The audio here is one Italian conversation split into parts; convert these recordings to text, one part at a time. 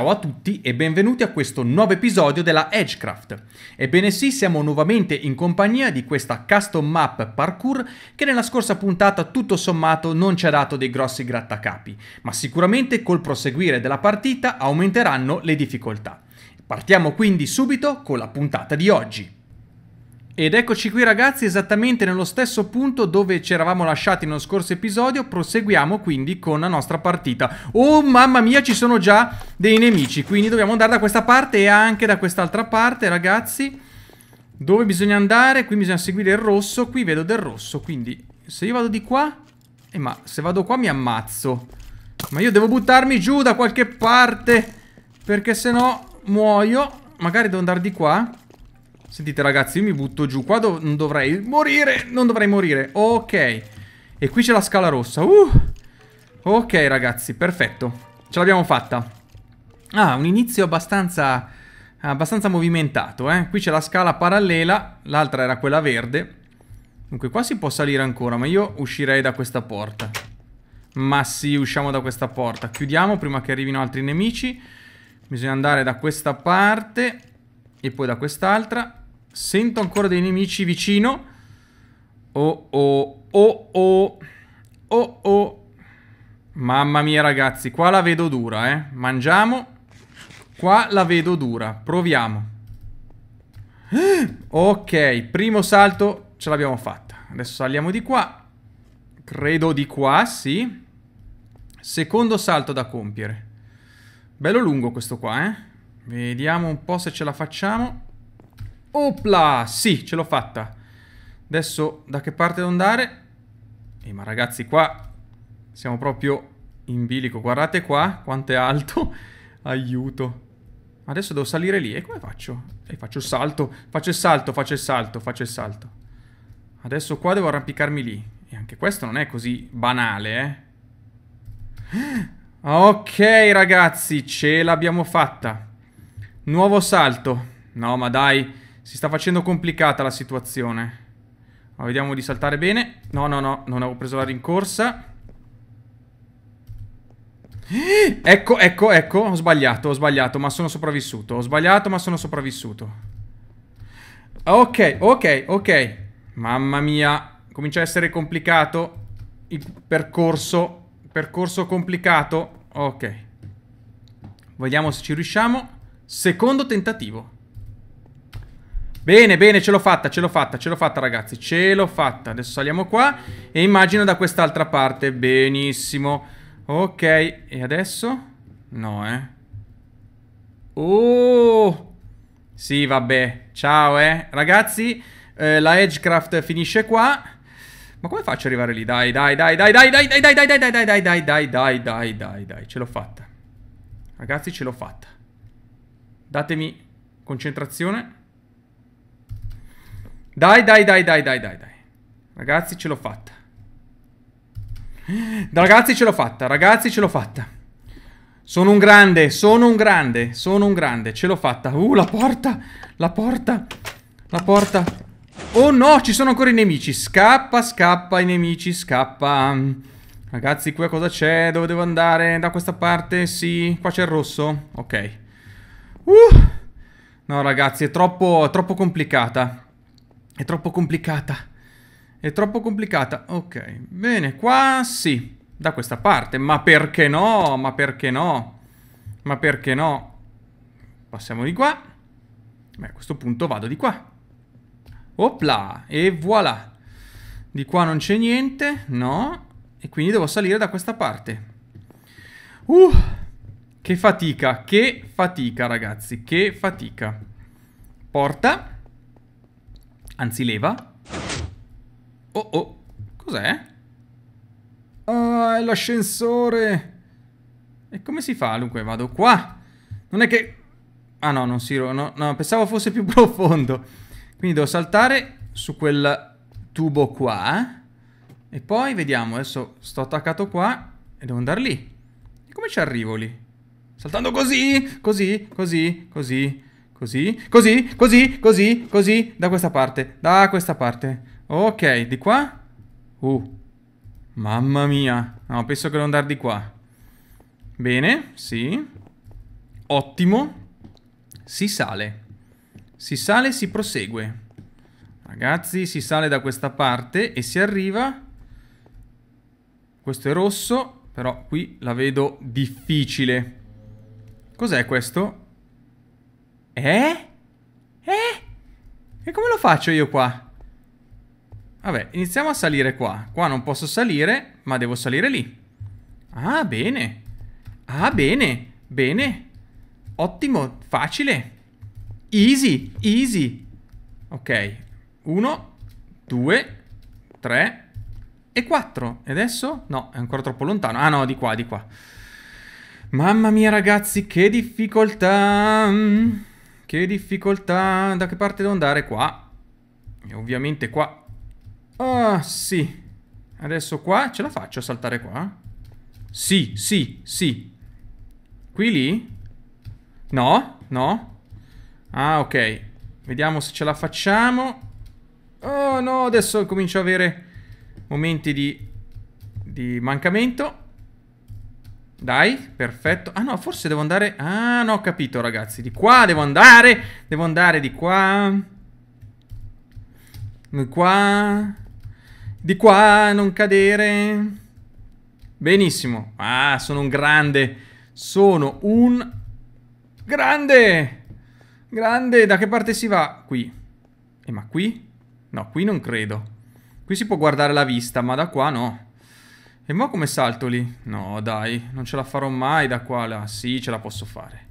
Ciao a tutti e benvenuti a questo nuovo episodio della Edgecraft. Ebbene sì, siamo nuovamente in compagnia di questa custom map parkour che nella scorsa puntata tutto sommato non ci ha dato dei grossi grattacapi, ma sicuramente col proseguire della partita aumenteranno le difficoltà. Partiamo quindi subito con la puntata di oggi. Ed eccoci qui ragazzi esattamente nello stesso punto dove ci eravamo lasciati nello scorso episodio Proseguiamo quindi con la nostra partita Oh mamma mia ci sono già dei nemici Quindi dobbiamo andare da questa parte e anche da quest'altra parte ragazzi Dove bisogna andare? Qui bisogna seguire il rosso Qui vedo del rosso Quindi se io vado di qua Eh ma se vado qua mi ammazzo Ma io devo buttarmi giù da qualche parte Perché se no muoio Magari devo andare di qua Sentite ragazzi, io mi butto giù. Qua dov non dovrei morire. Non dovrei morire. Ok. E qui c'è la scala rossa. Uh. Ok ragazzi, perfetto. Ce l'abbiamo fatta. Ah, un inizio abbastanza, abbastanza movimentato, eh. Qui c'è la scala parallela. L'altra era quella verde. Dunque qua si può salire ancora, ma io uscirei da questa porta. Ma sì, usciamo da questa porta. Chiudiamo prima che arrivino altri nemici. Bisogna andare da questa parte e poi da quest'altra. Sento ancora dei nemici vicino. Oh oh oh oh. Oh oh. Mamma mia ragazzi, qua la vedo dura, eh. Mangiamo. Qua la vedo dura. Proviamo. Ok, primo salto ce l'abbiamo fatta. Adesso saliamo di qua. Credo di qua, sì. Secondo salto da compiere. Bello lungo questo qua, eh. Vediamo un po' se ce la facciamo. Opla! Sì, ce l'ho fatta. Adesso da che parte devo andare? Eh, ma ragazzi, qua siamo proprio in bilico. Guardate qua quanto è alto. Aiuto. Adesso devo salire lì. E come faccio? E eh, faccio il salto. Faccio il salto, faccio il salto, faccio il salto. Adesso qua devo arrampicarmi lì. E anche questo non è così banale, eh. Ok, ragazzi, ce l'abbiamo fatta. Nuovo salto. No, ma dai... Si sta facendo complicata la situazione. Ma vediamo di saltare bene. No, no, no, non avevo preso la rincorsa. Ecco, ecco, ecco, ho sbagliato, ho sbagliato, ma sono sopravvissuto. Ho sbagliato, ma sono sopravvissuto. Ok, ok, ok. Mamma mia, comincia a essere complicato il percorso. Percorso complicato. Ok. Vediamo se ci riusciamo. Secondo tentativo. Bene, bene, ce l'ho fatta, ce l'ho fatta, ce l'ho fatta ragazzi, ce l'ho fatta. Adesso saliamo qua e immagino da quest'altra parte. Benissimo. Ok, e adesso? No, eh. Oh! Sì, vabbè. Ciao, eh. Ragazzi, eh, la Edgecraft finisce qua. Ma come faccio ad arrivare lì? Dai, dai, dai, dai, dai, dai, dai, dai, dai, dai, dai, dai, dai, dai, dai, dai, dai, dai. Ce l'ho fatta. Ragazzi, ce l'ho fatta. Datemi concentrazione. Dai, dai, dai, dai, dai, dai, dai. Ragazzi, ce l'ho fatta. Ragazzi, ce l'ho fatta, ragazzi, ce l'ho fatta. Sono un grande, sono un grande, sono un grande, ce l'ho fatta. Uh, la porta, la porta, la porta. Oh no, ci sono ancora i nemici. Scappa, scappa, i nemici, scappa. Ragazzi, qua cosa c'è? Dove devo andare? Da questa parte? Sì, qua c'è il rosso. Ok. Uh. No, ragazzi, è troppo, troppo complicata. È troppo complicata. È troppo complicata. Ok, bene, qua sì, da questa parte. Ma perché no? Ma perché no? Ma perché no? Passiamo di qua. Beh, a questo punto vado di qua. Opla, e voilà. Di qua non c'è niente, no? E quindi devo salire da questa parte. Uh, che fatica, che fatica ragazzi, che fatica. Porta. Anzi, leva. Oh, oh. Cos'è? Ah, è l'ascensore. E come si fa? Dunque, vado qua. Non è che... Ah, no, non si... No, no, pensavo fosse più profondo. Quindi devo saltare su quel tubo qua. Eh. E poi vediamo, adesso sto attaccato qua e devo andare lì. E come ci arrivo lì? Saltando così, così, così, così. Così, così, così, così, così, da questa parte, da questa parte. Ok, di qua? Uh, mamma mia. No, penso che devo andare di qua. Bene, sì. Ottimo. Si sale. Si sale, e si prosegue. Ragazzi, si sale da questa parte e si arriva... Questo è rosso, però qui la vedo difficile. Cos'è questo? Eh? Eh? E come lo faccio io qua? Vabbè, iniziamo a salire qua. Qua non posso salire, ma devo salire lì. Ah, bene. Ah, bene. Bene. Ottimo, facile. Easy, easy. Ok. Uno, due, tre e quattro. E adesso? No, è ancora troppo lontano. Ah no, di qua, di qua. Mamma mia ragazzi, che difficoltà. Mm. Che difficoltà, da che parte devo andare? Qua. E ovviamente qua. Ah, oh, sì. Adesso qua, ce la faccio a saltare qua? Sì, sì, sì. Qui lì? No, no. Ah, ok. Vediamo se ce la facciamo. Oh no, adesso comincio a avere momenti di, di mancamento. Dai, perfetto. Ah no, forse devo andare... Ah no, ho capito ragazzi. Di qua devo andare. Devo andare di qua. Di qua. Di qua, non cadere. Benissimo. Ah, sono un grande. Sono un... Grande! Grande, da che parte si va? Qui. Eh, ma qui? No, qui non credo. Qui si può guardare la vista, ma da qua no. E mo come salto lì? No, dai, non ce la farò mai da qua là. Sì, ce la posso fare.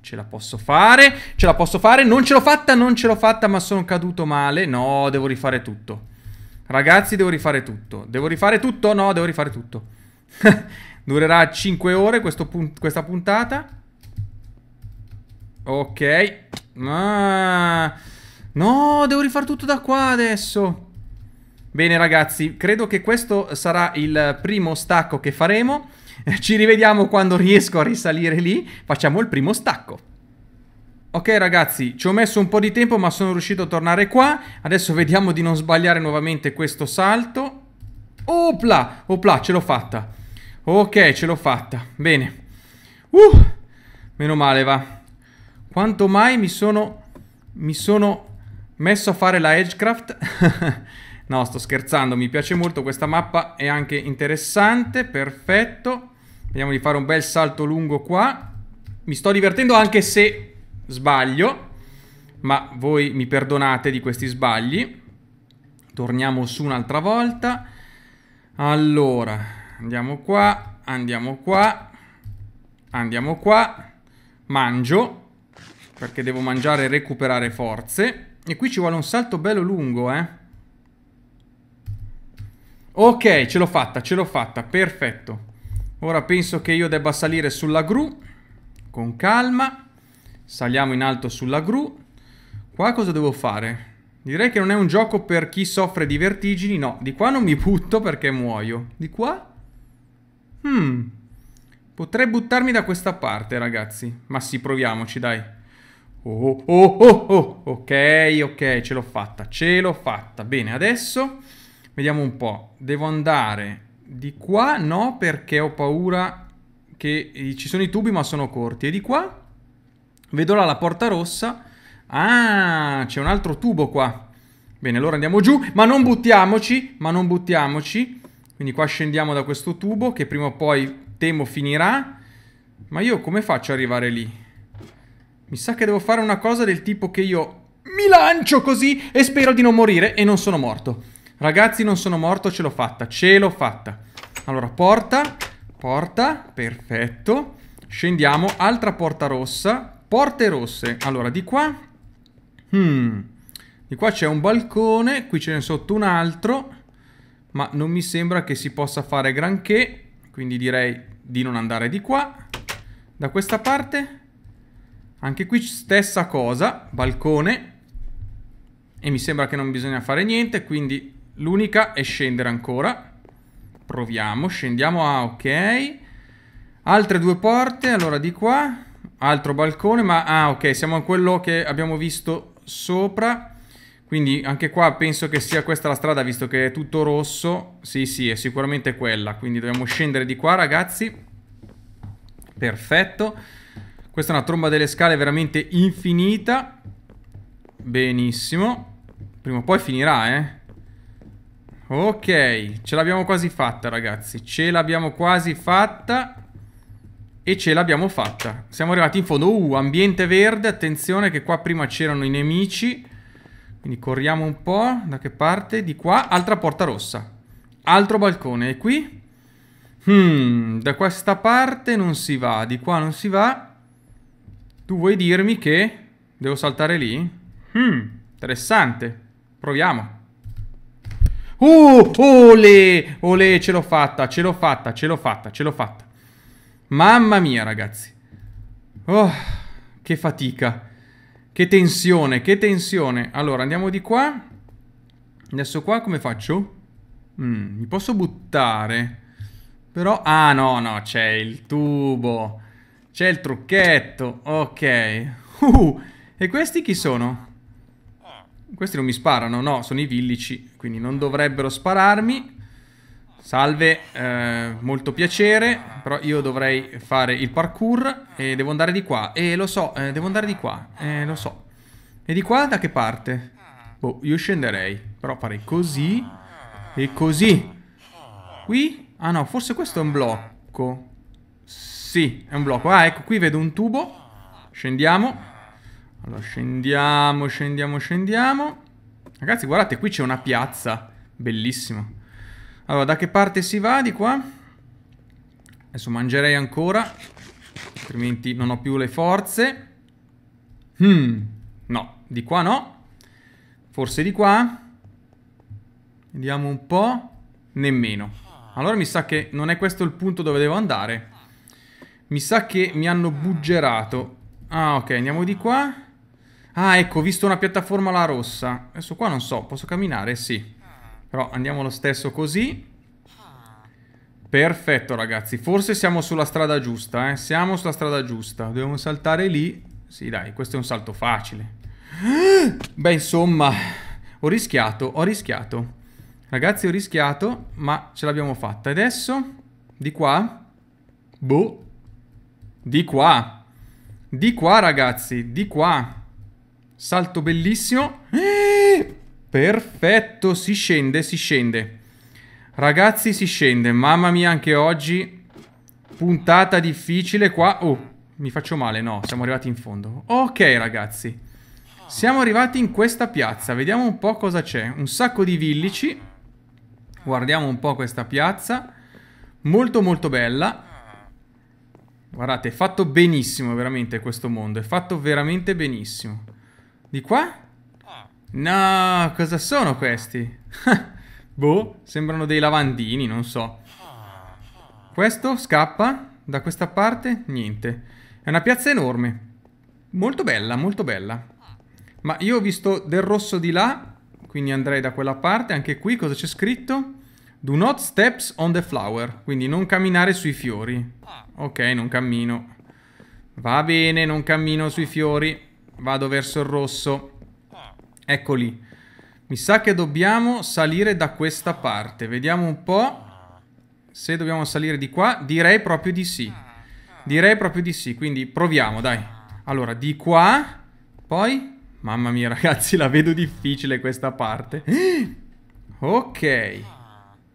Ce la posso fare, ce la posso fare. Non ce l'ho fatta, non ce l'ho fatta, ma sono caduto male. No, devo rifare tutto. Ragazzi, devo rifare tutto. Devo rifare tutto? No, devo rifare tutto. Durerà 5 ore punt questa puntata. Ok. Ma... No, devo rifare tutto da qua adesso. Bene ragazzi, credo che questo sarà il primo stacco che faremo. Ci rivediamo quando riesco a risalire lì. Facciamo il primo stacco. Ok ragazzi, ci ho messo un po' di tempo ma sono riuscito a tornare qua. Adesso vediamo di non sbagliare nuovamente questo salto. Opla, opla, ce l'ho fatta. Ok, ce l'ho fatta. Bene. Uh, meno male va. Quanto mai mi sono... Mi sono messo a fare la Edgecraft. No, sto scherzando, mi piace molto questa mappa, è anche interessante, perfetto. Vediamo di fare un bel salto lungo qua. Mi sto divertendo anche se sbaglio, ma voi mi perdonate di questi sbagli. Torniamo su un'altra volta. Allora, andiamo qua, andiamo qua, andiamo qua. Mangio, perché devo mangiare e recuperare forze. E qui ci vuole un salto bello lungo, eh. Ok, ce l'ho fatta, ce l'ho fatta, perfetto. Ora penso che io debba salire sulla gru, con calma. Saliamo in alto sulla gru. Qua cosa devo fare? Direi che non è un gioco per chi soffre di vertigini, no. Di qua non mi butto perché muoio. Di qua? Hmm. Potrei buttarmi da questa parte, ragazzi. Ma sì, proviamoci, dai. Oh, oh, oh, oh. Ok, ok, ce l'ho fatta, ce l'ho fatta. Bene, adesso Vediamo un po'. Devo andare di qua? No, perché ho paura che ci sono i tubi ma sono corti. E di qua? Vedo là la porta rossa. Ah, c'è un altro tubo qua. Bene, allora andiamo giù, ma non buttiamoci, ma non buttiamoci. Quindi qua scendiamo da questo tubo che prima o poi temo finirà. Ma io come faccio ad arrivare lì? Mi sa che devo fare una cosa del tipo che io mi lancio così e spero di non morire e non sono morto. Ragazzi, non sono morto, ce l'ho fatta, ce l'ho fatta. Allora, porta, porta, perfetto. Scendiamo, altra porta rossa, porte rosse. Allora, di qua... Hmm. Di qua c'è un balcone, qui ce n'è sotto un altro, ma non mi sembra che si possa fare granché, quindi direi di non andare di qua. Da questa parte, anche qui stessa cosa, balcone, e mi sembra che non bisogna fare niente, quindi L'unica è scendere ancora. Proviamo, scendiamo a ah, ok. Altre due porte, allora di qua. Altro balcone, ma... Ah, ok, siamo a quello che abbiamo visto sopra. Quindi anche qua penso che sia questa la strada, visto che è tutto rosso. Sì, sì, è sicuramente quella. Quindi dobbiamo scendere di qua, ragazzi. Perfetto. Questa è una tromba delle scale veramente infinita. Benissimo. Prima o poi finirà, eh. Ok, ce l'abbiamo quasi fatta ragazzi, ce l'abbiamo quasi fatta e ce l'abbiamo fatta. Siamo arrivati in fondo, uh, ambiente verde, attenzione che qua prima c'erano i nemici, quindi corriamo un po', da che parte? Di qua, altra porta rossa, altro balcone, e qui? Hmm, da questa parte non si va, di qua non si va. Tu vuoi dirmi che devo saltare lì? Hmm, interessante, proviamo. Oh, ole, ole, ce l'ho fatta, ce l'ho fatta, ce l'ho fatta, ce l'ho fatta. Mamma mia, ragazzi. Oh, che fatica. Che tensione, che tensione. Allora, andiamo di qua. Adesso qua come faccio? Mm, mi posso buttare. Però... Ah, no, no, c'è il tubo. C'è il trucchetto. Ok. Uh, e questi chi sono? Questi non mi sparano, no, sono i villici, quindi non dovrebbero spararmi. Salve, eh, molto piacere, però io dovrei fare il parkour e devo andare di qua. E eh, lo so, eh, devo andare di qua, eh, lo so. E di qua da che parte? Boh, io scenderei, però farei così e così. Qui? Ah no, forse questo è un blocco. Sì, è un blocco. Ah, ecco, qui vedo un tubo. Scendiamo. Allora scendiamo, scendiamo, scendiamo. Ragazzi, guardate, qui c'è una piazza. Bellissimo. Allora, da che parte si va di qua? Adesso mangerei ancora. Altrimenti non ho più le forze. Hmm. No, di qua no. Forse di qua. Vediamo un po'. Nemmeno. Allora mi sa che non è questo il punto dove devo andare. Mi sa che mi hanno buggerato. Ah, ok, andiamo di qua. Ah, ecco, ho visto una piattaforma la rossa. Adesso qua non so, posso camminare? Sì. Però andiamo lo stesso così. Perfetto, ragazzi. Forse siamo sulla strada giusta, eh. Siamo sulla strada giusta. Dobbiamo saltare lì. Sì, dai, questo è un salto facile. Beh, insomma, ho rischiato, ho rischiato. Ragazzi, ho rischiato, ma ce l'abbiamo fatta. Adesso, di qua. Boh. Di qua. Di qua, ragazzi, di qua. Salto bellissimo. Eh! perfetto, si scende, si scende. Ragazzi, si scende. Mamma mia, anche oggi puntata difficile qua. Oh, mi faccio male, no, siamo arrivati in fondo. Ok, ragazzi. Siamo arrivati in questa piazza. Vediamo un po' cosa c'è. Un sacco di villici. Guardiamo un po' questa piazza. Molto molto bella. Guardate, è fatto benissimo veramente questo mondo. È fatto veramente benissimo. Di qua? No, cosa sono questi? boh, sembrano dei lavandini, non so. Questo scappa da questa parte? Niente. È una piazza enorme. Molto bella, molto bella. Ma io ho visto del rosso di là, quindi andrei da quella parte. Anche qui cosa c'è scritto? Do not steps on the flower, quindi non camminare sui fiori. Ok, non cammino. Va bene, non cammino sui fiori. Vado verso il rosso. Ecco lì. Mi sa che dobbiamo salire da questa parte. Vediamo un po' se dobbiamo salire di qua. Direi proprio di sì. Direi proprio di sì. Quindi proviamo, dai. Allora, di qua. Poi... Mamma mia, ragazzi, la vedo difficile questa parte. Ok.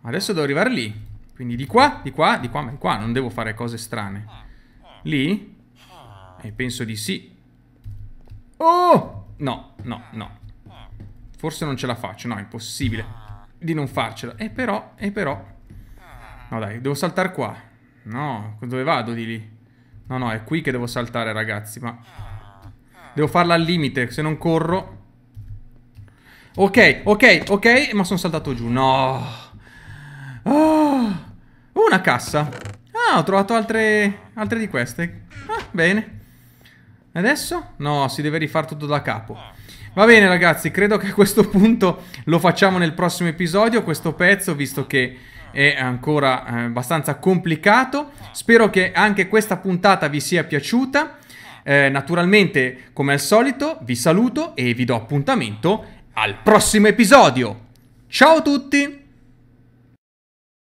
Adesso devo arrivare lì. Quindi di qua, di qua, di qua, ma di qua. Non devo fare cose strane. Lì? E eh, penso di sì. Oh! No, no, no. Forse non ce la faccio, no, è impossibile di non farcela. E però, e però... No dai, devo saltare qua. No, dove vado di lì? No, no, è qui che devo saltare, ragazzi, ma... Devo farla al limite, se non corro... Ok, ok, ok, ma sono saltato giù. No! Oh, una cassa. Ah, ho trovato altre, altre di queste. Ah, bene. Adesso? No, si deve rifare tutto da capo. Ah. Va bene ragazzi, credo che a questo punto lo facciamo nel prossimo episodio, questo pezzo, visto che è ancora eh, abbastanza complicato. Spero che anche questa puntata vi sia piaciuta. Eh, naturalmente, come al solito, vi saluto e vi do appuntamento al prossimo episodio. Ciao a tutti!